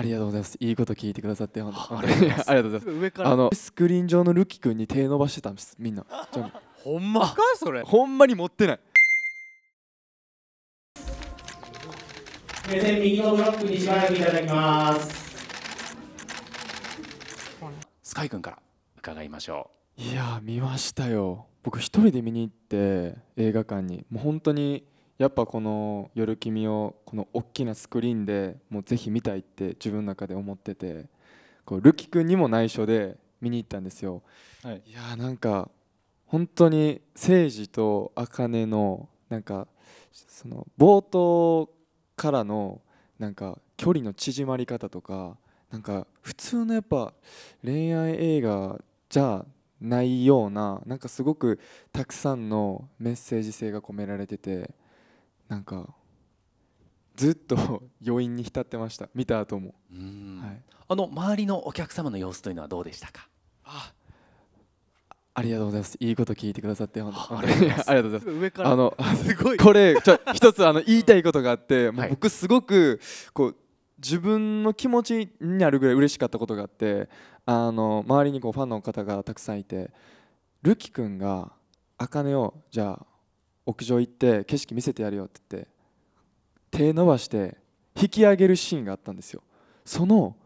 ありがとうございます。いいこと聞いてくださって本当ありがとうございます。上からあのスクリーン上のルキ君に手伸ばしてたんです。みんな。ほんまかそれ。ほんまに持ってない。目線右のブロックにしばらくいただきます。スカイ君から伺いましょう。いや見ましたよ。僕一人で見に行って映画館にもう本当にやっぱこの「夜君」をこの大きなスクリーンでもうぜひ見たいって自分の中で思っててこうルキ君にも内緒で見に行ったんですよ、はい、いやーなんか本当に誠治と茜のなんかその冒頭からのなんか距離の縮まり方とかなんか普通のやっぱ恋愛映画じゃないようななんかすごくたくさんのメッセージ性が込められててなんかずっと 余韻に浸ってました見た後も、はい、あの周りのお客様の様子というのはどうでしたかあありがとうございますいいこと聞いてくださってありがとうございます 上からあのすごい これちょ一つあの言いたいことがあって、僕すごくこう自分の気持ちになるぐらい嬉しかったことがあってあの周りにこうファンの方がたくさんいてるきくんが茜をじゃあ屋上行って景色見せてやるよって言って手伸ばして引き上げるシーンがあったんですよその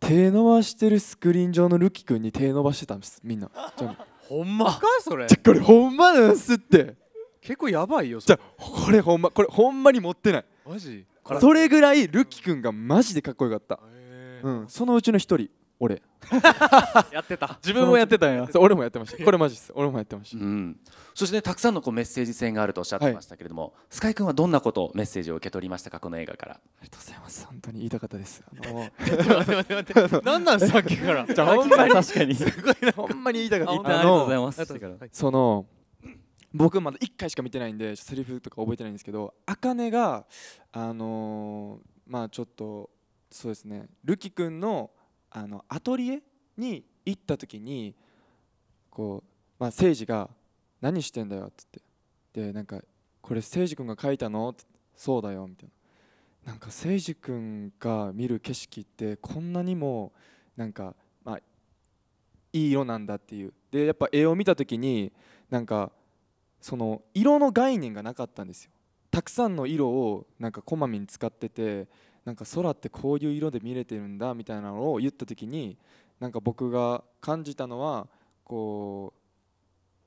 手伸ばしてるスクリーン上のルキ君に手伸ばしてたんですみんなジョ ほんまかそれこれほんまなんすって結構やばいよじゃこれほんまこれほんまに持ってないマジそれぐらいルキ君がマジでかっこよかった、うん、そのうちの一人俺 やってた自分もやってたんや俺もやってましたこれマジっす俺もやってました、そして、ね、たくさんのこうメッセージ性があるとおっしゃってましたけれども、はい、スカイ君はどんなことメッセージを受け取りましたかこの映画から ありがとうございます本当に言いたかったですあの何なんさっきからじゃほんまに確かにすごいなほんまに言いたかったありがとうございますその僕まだ1回しか見てないんでセリフとか覚えてないんですけどあかねがあのー、まあちょっとそうですねるき君のあのアトリエに行った時にこう、まあ、誠司が「何してんだよ」っつってでなんか「これ誠司君が書いたの?」って「そうだよ」みたいななんか誠司君が見る景色ってこんなにもなんか、まあ、いい色なんだっていうでやっぱ絵を見た時になんかその色の概念がなかったんですよたくさんの色をなんかこまめに使っててなんか空ってこういう色で見れてるんだみたいなのを言った時になんか僕が感じたのはこ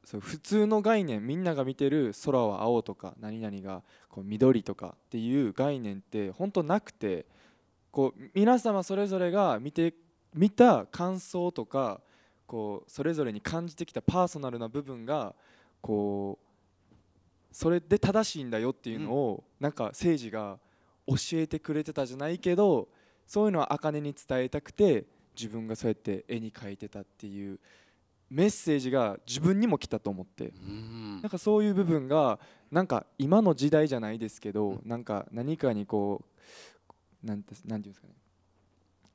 うそう普通の概念みんなが見てる空は青とか何々がこう緑とかっていう概念って本当なくてこう皆様それぞれが見て見た感想とかこうそれぞれに感じてきたパーソナルな部分がこうそれで正しいんだよっていうのを、なんか政治が教えてくれてたじゃないけどそういうのは茜に伝えたくて自分がそうやって絵に描いてたっていうメッセージが自分にも来たと思ってなんかそういう部分がなんか今の時代じゃないですけどなんか何かにこう何て言うんですかね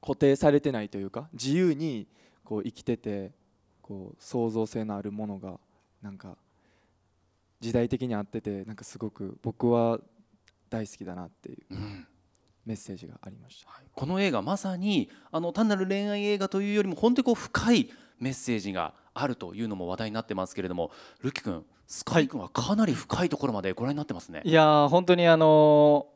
固定されてないというか自由にこう生きててこう創造性のあるものがなんか時代的に合っててなんかすごく僕は大好きだなっていう、メッセージがありました、はい、この映画まさにあの単なる恋愛映画というよりも本当にこう深いメッセージがあるというのも話題になってますけれどもるきくんスカイ君はかなり深いところまでご覧になってますね。いや本当にあの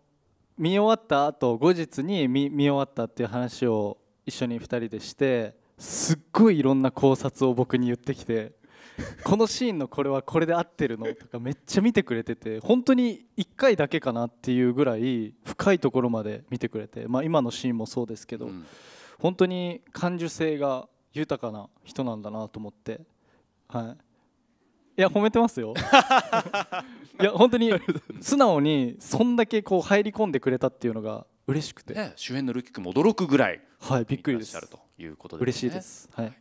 ー、見終わった後後日に見見終わったっていう話を一緒に2人でしてすっごいいろんな考察を僕に言ってきてこのシーンのこれはこれで合ってるのとかめっちゃ見てくれてて本当に1回だけかなっていうぐらい深いところまで見てくれて、まあ、今のシーンもそうですけど、本当に感受性が豊かな人なんだなと思って。はいいや褒めてますよ いや本当に素直にそんだけこう入り込んでくれたっていうのが嬉しくて、ね、主演のルキクも驚くぐらいはいびっくりでということで、嬉しいです、はい、はい